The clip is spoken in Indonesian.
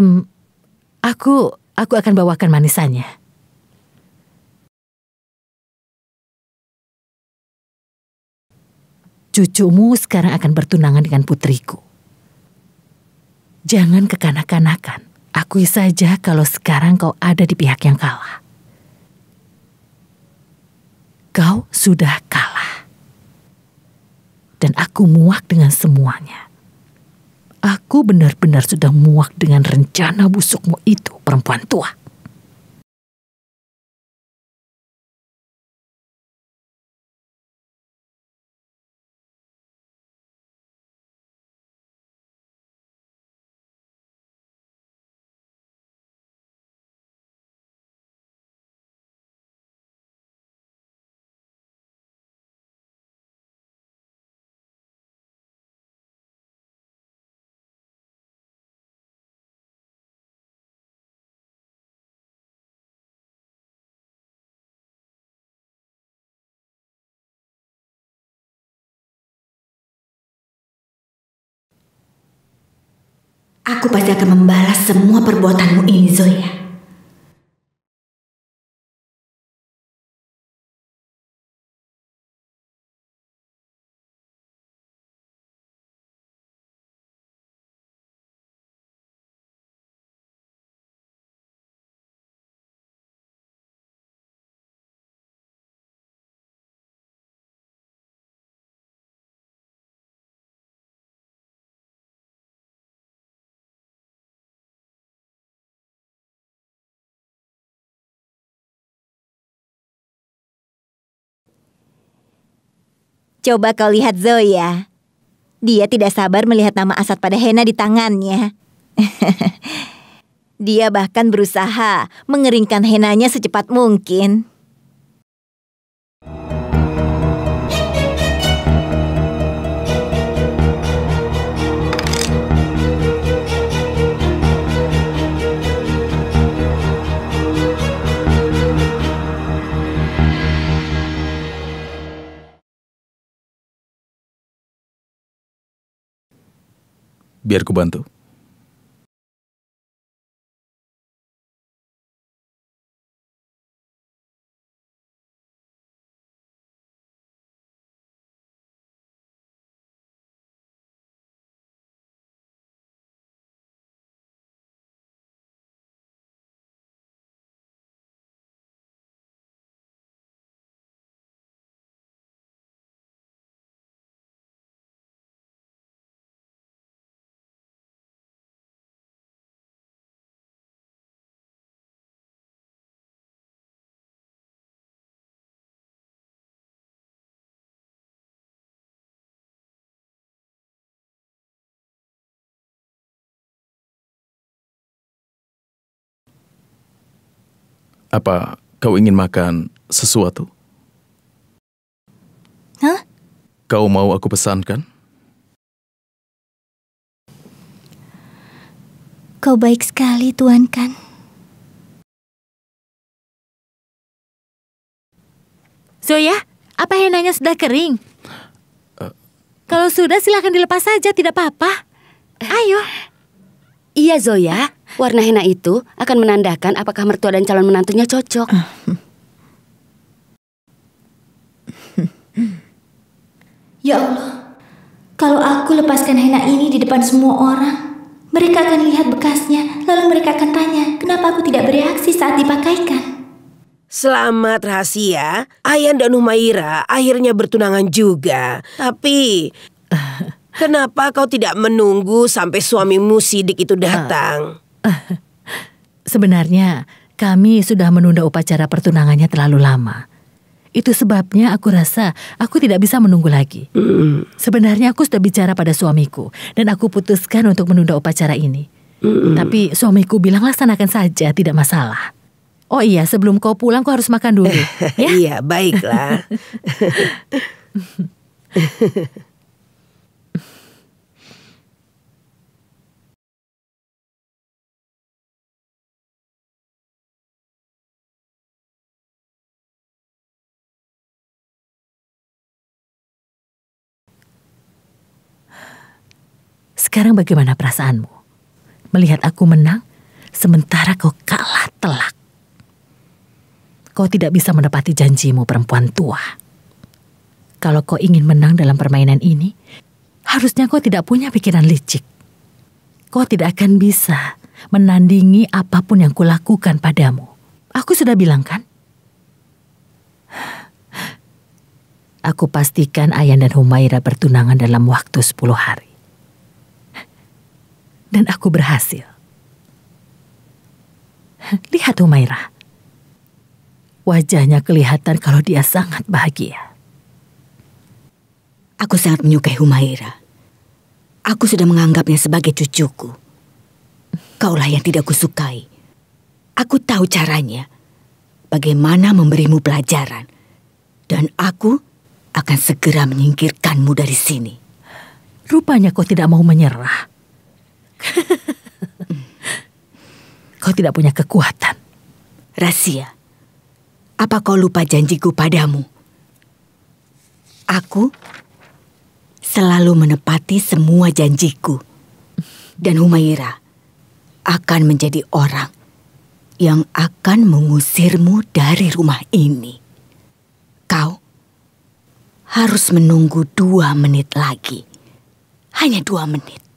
Um, aku aku akan bawakan manisannya. Cucumu sekarang akan bertunangan dengan putriku. Jangan kekanak-kanakan. Akui saja kalau sekarang kau ada di pihak yang kalah. Kau sudah kalah. Dan aku muak dengan semuanya. Aku benar-benar sudah muak dengan rencana busukmu itu, perempuan tua. Aku pasti akan membalas semua perbuatanmu ini, Zoya. Coba kau lihat Zoya. Dia tidak sabar melihat nama Asad pada Hena di tangannya. Dia bahkan berusaha mengeringkan henanya secepat mungkin. biar ku bantu. Apa kau ingin makan sesuatu? Hah? Kau mau aku pesankan? Kau baik sekali, Tuan Kan. Zoya, apa henanya sudah kering? Uh, Kalau sudah, silahkan dilepas saja, tidak apa-apa. Ayo. Iya, Zoya. Warna henna itu akan menandakan apakah mertua dan calon menantunya cocok. Ah. ya Allah, kalau aku lepaskan henna ini di depan semua orang, mereka akan lihat bekasnya, lalu mereka akan tanya, kenapa aku tidak bereaksi saat dipakaikan? Selamat rahasia, Ayan dan Umaira akhirnya bertunangan juga. Tapi, kenapa kau tidak menunggu sampai suamimu sidik itu ah. datang? Sebenarnya, kami sudah menunda upacara pertunangannya terlalu lama. Itu sebabnya aku rasa aku tidak bisa menunggu lagi. Sebenarnya aku sudah bicara pada suamiku dan aku putuskan untuk menunda upacara ini. Tapi suamiku bilang laksanakan saja, tidak masalah. Oh iya, sebelum kau pulang kau harus makan dulu. Ya? Iya, baiklah. Sekarang bagaimana perasaanmu? Melihat aku menang, sementara kau kalah telak. Kau tidak bisa menepati janjimu perempuan tua. Kalau kau ingin menang dalam permainan ini, harusnya kau tidak punya pikiran licik. Kau tidak akan bisa menandingi apapun yang kulakukan padamu. Aku sudah bilang kan? Aku pastikan Ayan dan Humaira bertunangan dalam waktu 10 hari dan aku berhasil. Lihat Humaira. Wajahnya kelihatan kalau dia sangat bahagia. Aku sangat menyukai Humaira. Aku sudah menganggapnya sebagai cucuku. Kaulah yang tidak kusukai. Aku tahu caranya. Bagaimana memberimu pelajaran. Dan aku akan segera menyingkirkanmu dari sini. Rupanya kau tidak mau menyerah. kau tidak punya kekuatan. Rahasia, apa kau lupa janjiku padamu? Aku selalu menepati semua janjiku. Dan Humaira akan menjadi orang yang akan mengusirmu dari rumah ini. Kau harus menunggu dua menit lagi. Hanya dua menit.